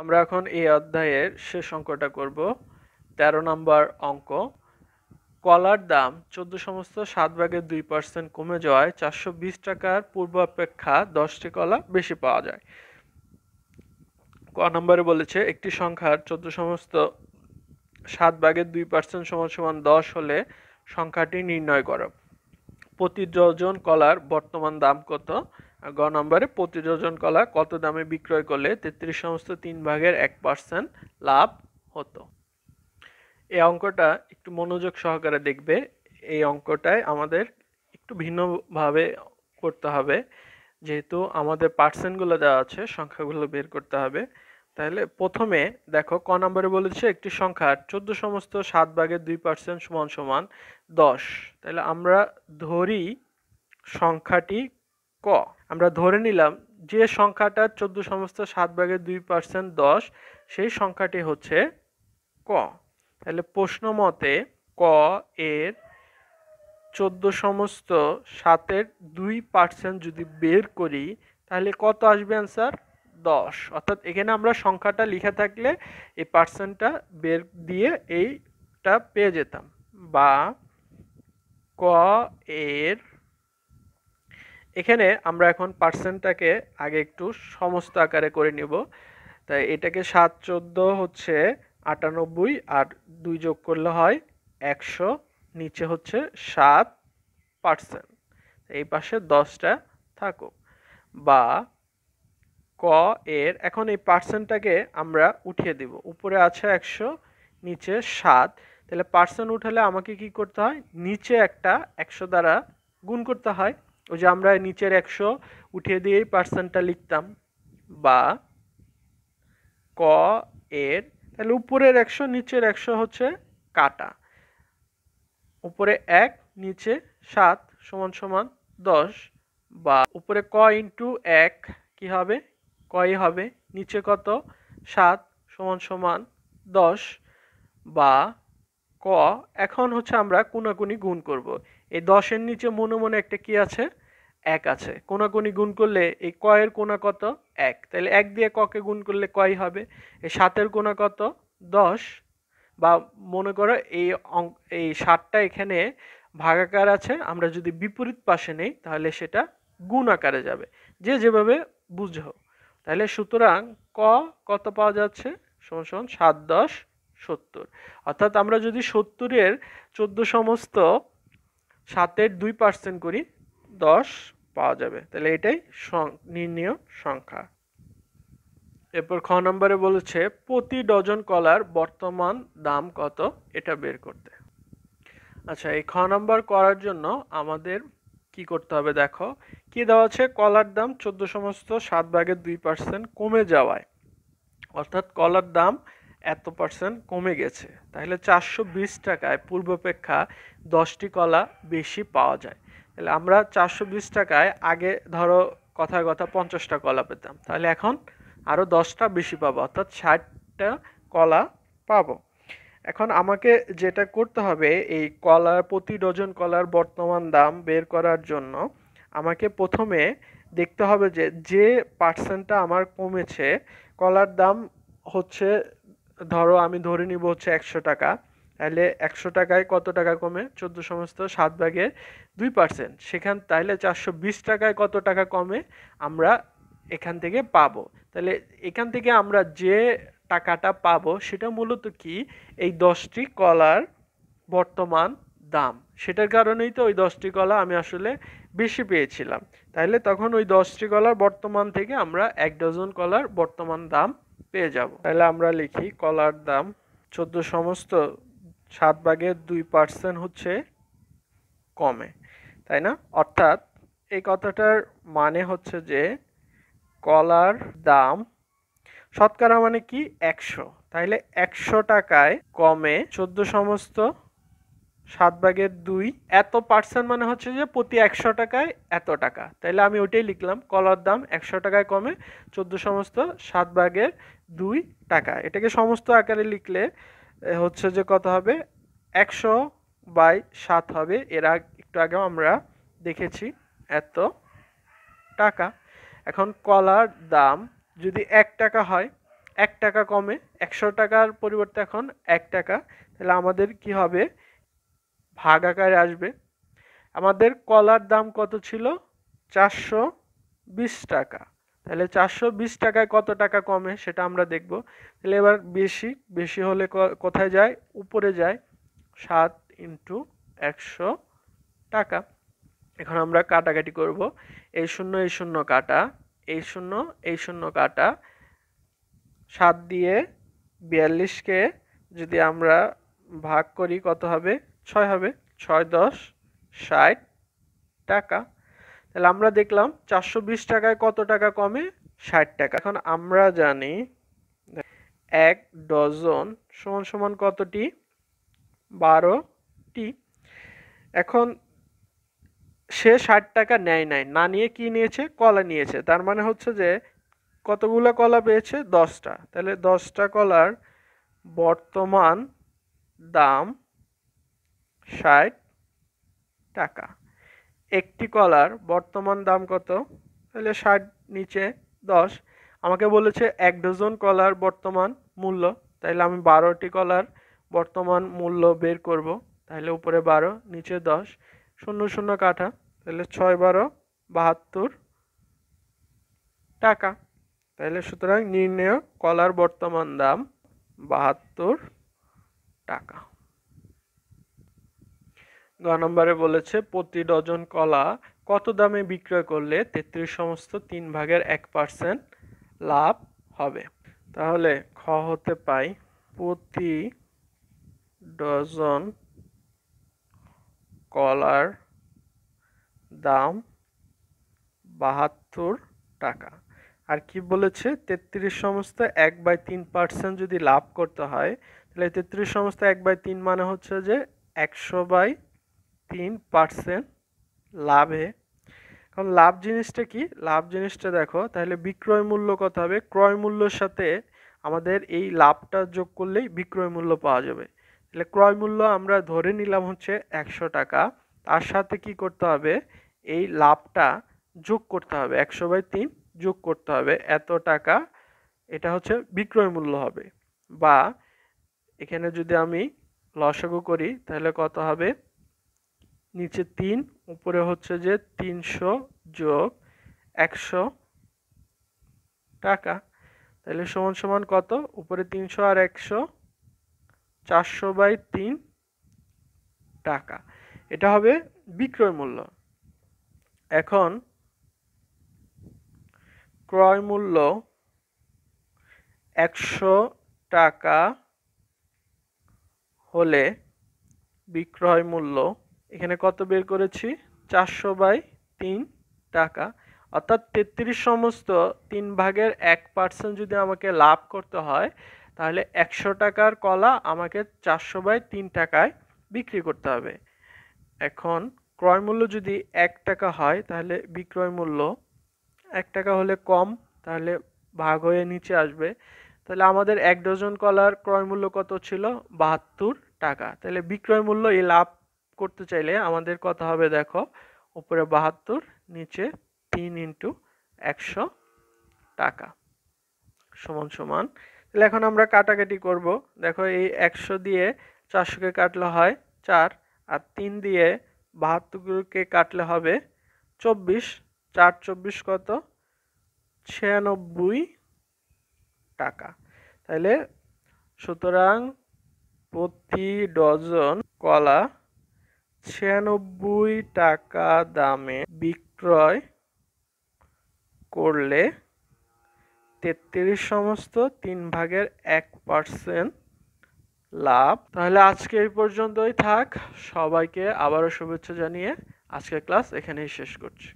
আমরা এখন এই অধ্যায়ের শেষ অঙ্কটা করব ১৩ নম্বর অঙ্ক কলার দাম চোদ্দো সমস্ত সাত ভাগের দুই পার্সেন্ট কমে যাওয়ায় চারশো বিশ টাকার পূর্ব অপেক্ষা দশটি কলা বেশি পাওয়া যায় ক নম্বরে বলেছে একটি সংখ্যার চোদ্দো সমস্ত সাত ভাগের দুই পার্সেন্ট সমান সমান দশ হলে সংখ্যাটি নির্ণয় করো প্রতি ডজন কলার বর্তমান দাম কত গ নম্বরে প্রতি ডজন কলা কত দামে বিক্রয় করলে তেত্রিশ সমস্ত তিন ভাগের এক পার্সেন্ট লাভ হতো এই অঙ্কটা একটু মনোযোগ সহকারে দেখবে এই অঙ্কটায় আমাদের একটু ভিন্নভাবে করতে হবে যেহেতু আমাদের পার্সেন্টগুলো দেওয়া আছে সংখ্যাগুলো বের করতে হবে তাহলে প্রথমে দেখো ক নম্বরে বলেছে একটি সংখ্যা চোদ্দ সমস্ত সাত ভাগের দুই পার্সেন্ট সমান সমান দশ তাহলে আমরা ধরি সংখ্যাটি ক আমরা ধরে নিলাম যে সংখ্যাটা চোদ্দো সমস্ত সাত ভাগের দুই পার্সেন্ট দশ সেই সংখ্যাটি হচ্ছে ক তাহলে প্রশ্ন মতে ক এর চোদ্দো সমস্ত সাতের দুই পার্সেন্ট যদি বের করি তাহলে কত আসবে অ্যান্সার দশ অর্থাৎ এখানে আমরা সংখ্যাটা লিখে থাকলে এই পার্সেন্টটা বের দিয়ে এইটা পেয়ে যেতাম বা ক এর এখানে আমরা এখন পার্সেন্টটাকে আগে একটু সমস্ত আকারে করে নিব তাই এটাকে সাত চোদ্দ হচ্ছে আটানব্বই আর দুই যোগ করলে হয় একশো নিচে হচ্ছে সাত পার্সেন্ট এই পাশে দশটা থাকুক বা ক এর এখন এই পার্সেন্টটাকে আমরা উঠিয়ে দিব উপরে আছে একশো নিচে সাত তাহলে পার্সেন্ট উঠালে আমাকে কি করতে হয় নিচে একটা একশো দ্বারা গুণ করতে হয় ওই যে আমরা নিচের একশো উঠিয়ে দিয়ে পার্সেন্টটা লিখতাম বা ক এর তাহলে উপরের একশো নিচের একশো হচ্ছে কাটা উপরে এক নিচে সাত সমান সমান দশ বা উপরে ক ইন্টু এক কী হবে কয় হবে নিচে কত সাত সমান সমান দশ বা ক এখন হচ্ছে আমরা কোনাকুনি গুণ করব এই দশের নিচে মনে মনে একটা কি আছে এক আছে কোনাকুনি গুণ করলে এই কয়ের কোনা কত এক তাহলে এক দিয়ে ককে গুণ করলে কয় হবে এই সাতের কোনা কত দশ বা মনে করো এই অঙ্ক এই সাতটা এখানে ভাগাকার আছে আমরা যদি বিপরীত পাশে নেই তাহলে সেটা গুণ আকারে যাবে যে যেভাবে বুঝো তাহলে সুতরাং ক কত পাওয়া যাচ্ছে সমান সমান সাত দশ সত্তর অর্থাৎ আমরা যদি সত্তরের চোদ্দো সমস্ত সাতের দুই পার্সেন্ট করি দশ পাওয়া যাবে তাহলে এটাই নির্ণয় সংখ্যা এরপর খ নম্বরে বলেছে প্রতি ডজন কলার বর্তমান দাম কত এটা বের করতে আচ্ছা এই খ নম্বর করার জন্য আমাদের কি করতে হবে দেখো কি দেওয়া আছে কলার দাম চোদ্দো সমস্ত সাত ভাগের দুই পার্সেন্ট কমে যাওয়ায় অর্থাৎ কলার দাম এত পার্সেন্ট কমে গেছে তাহলে চারশো বিশ টাকায় পূর্বাপেক্ষা দশটি কলা বেশি পাওয়া যায় তাহলে আমরা চারশো বিশ টাকায় আগে ধরো কথায় কথা পঞ্চাশটা কলা পেতাম তাহলে এখন আরও দশটা বেশি পাবো অর্থাৎ ষাটটা কলা পাবো এখন আমাকে যেটা করতে হবে এই কলার প্রতি ডজন কলার বর্তমান দাম বের করার জন্য আমাকে প্রথমে দেখতে হবে যে যে পার্সেন্টটা আমার কমেছে কলার দাম হচ্ছে ধরো আমি ধরে নিব হচ্ছে একশো টাকা তাহলে একশো টাকায় কত টাকা কমে চোদ্দো সমস্ত সাত ভাগের দুই পার্সেন্ট সেখান তাহলে চারশো বিশ টাকায় কত টাকা কমে আমরা এখান থেকে পাবো তাহলে এখান থেকে আমরা যে টাকাটা পাবো সেটা মূলত কি এই দশটি কলার বর্তমান দাম সেটার কারণেই তো ওই দশটি কলা আমি আসলে বেশি পেয়েছিলাম তাহলে তখন ওই দশটি কলার বর্তমান থেকে আমরা এক ডজন কলার বর্তমান দাম পেয়ে যাব তাহলে আমরা লিখি কলার দাম চোদ্দো সমস্ত সাত ভাগের দুই পার্সেন্ট হচ্ছে কমে তাই না অর্থাৎ এই কথাটার মানে হচ্ছে যে কলার দাম শতকরা মানে কি একশো তাইলে একশো টাকায় কমে চোদ্দো সমস্ত সাত ভাগের দুই এত পার্সেন্ট মানে হচ্ছে যে প্রতি একশো টাকায় এত টাকা তাইলে আমি ওইটাই লিখলাম কলার দাম একশো টাকায় কমে চোদ্দো সমস্ত সাত ভাগের দুই টাকা এটাকে সমস্ত আকারে লিখলে হচ্ছে যে কত হবে একশো বাই সাত হবে এর একটু আগেও আমরা দেখেছি এত টাকা এখন কলার দাম যদি এক টাকা হয় এক টাকা কমে একশো টাকার পরিবর্তে এখন এক টাকা তাহলে আমাদের কি হবে ভাগ আকারে আসবে আমাদের কলার দাম কত ছিল চারশো বিশ টাকা তাহলে চারশো বিশ টাকায় কত টাকা কমে সেটা আমরা দেখব তাহলে এবার বেশি বেশি হলে কোথায় যায় উপরে যায় সাত ইন্টু একশো টাকা এখন আমরা কাটাকাটি করব এই শূন্য এই শূন্য কাটা এই শূন্য এই শূন্য কাটা সাত দিয়ে বিয়াল্লিশকে যদি আমরা ভাগ করি কত হবে ছয় হবে ছয় দশ ষাট টাকা তাহলে আমরা দেখলাম চারশো বিশ টাকায় কত টাকা কমে ষাট টাকা এখন আমরা জানি এক ডজন সমান সমান কতটি বারোটি এখন সে ষাট টাকা নেয় নাই না নিয়ে কি নিয়েছে কলা নিয়েছে তার মানে হচ্ছে যে কতগুলো কলা পেয়েছে দশটা তাহলে দশটা কলার বর্তমান দাম ষাট টাকা একটি কলার বর্তমান দাম কত তাহলে ষাট নিচে দশ আমাকে বলেছে এক ডজন কলার বর্তমান মূল্য তাহলে আমি বারোটি কলার বর্তমান মূল্য বের করব তাহলে উপরে বারো নিচে দশ শূন্য শূন্য কাঠা তাহলে ছয় বারো বাহাত্তর টাকা তাহলে সুতরাং নির্ণয় কলার বর্তমান দাম বাহাত্তর টাকা গ নম্বরে বলেছে প্রতি ডজন কলা কত দামে বিক্রয় করলে তেত্রিশ সমস্ত তিন ভাগের এক পার্সেন্ট লাভ হবে তাহলে খ হতে পাই প্রতি ডজন কলার দাম বাহাত্তর টাকা আর কি বলেছে তেত্রিশ সমস্ত এক বাই তিন পার্সেন্ট যদি লাভ করতে হয় তাহলে তেত্রিশ সমস্ত এক বাই তিন মানে হচ্ছে যে একশো বাই তিন পার্সেন্ট লাভে কারণ লাভ জিনিসটা কি লাভ জিনিসটা দেখো তাহলে বিক্রয় মূল্য কত হবে ক্রয় মূল্যর সাথে আমাদের এই লাভটা যোগ করলেই বিক্রয় মূল্য পাওয়া যাবে তাহলে ক্রয় মূল্য আমরা ধরে নিলাম হচ্ছে একশো টাকা তার সাথে কি করতে হবে এই লাভটা যোগ করতে হবে একশো বাই তিন যোগ করতে হবে এত টাকা এটা হচ্ছে বিক্রয় মূল্য হবে বা এখানে যদি আমি লসগু করি তাহলে কত হবে নিচে তিন উপরে হচ্ছে যে তিনশো যোগ একশো টাকা তাহলে সমান সমান কত উপরে তিনশো আর একশো চারশো বাই তিন টাকা এটা হবে বিক্রয় মূল্য এখন ক্রয় মূল্য একশো টাকা হলে বিক্রয় মূল্য এখানে কত বের করেছি চারশো বাই তিন টাকা অর্থাৎ তেত্রিশ সমস্ত তিন ভাগের এক পার্সেন্ট যদি আমাকে লাভ করতে হয় তাহলে একশো টাকার কলা আমাকে চারশো বাই তিন টাকায় বিক্রি করতে হবে এখন ক্রয় মূল্য যদি এক টাকা হয় তাহলে বিক্রয় মূল্য এক টাকা হলে কম তাহলে ভাগ হয়ে নিচে আসবে তাহলে আমাদের এক ডজন কলার ক্রয় মূল্য কত ছিল বাহাত্তর টাকা তাহলে বিক্রয় মূল্য এই লাভ করতে চাইলে আমাদের কথা হবে দেখো উপরে বাহাত্তর নিচে তিন ইন্টু একশো টাকা সমান সমান তাহলে এখন আমরা কাটাকাটি করব দেখো এই একশো দিয়ে চারশোকে কাটলে হয় চার আর তিন দিয়ে বাহাত্তরকে কাটলে হবে চব্বিশ চার চব্বিশ কত ছিয়ানব্বই টাকা তাহলে সুতরাং প্রতি ডজন কলা ছিয়ানব্বই টাকা দামে বিক্রয় করলে তেত্রিশ সমস্ত তিন ভাগের এক পার্সেন্ট লাভ তাহলে আজকে এই পর্যন্তই থাক সবাইকে আবারও শুভেচ্ছা জানিয়ে আজকের ক্লাস এখানেই শেষ করছি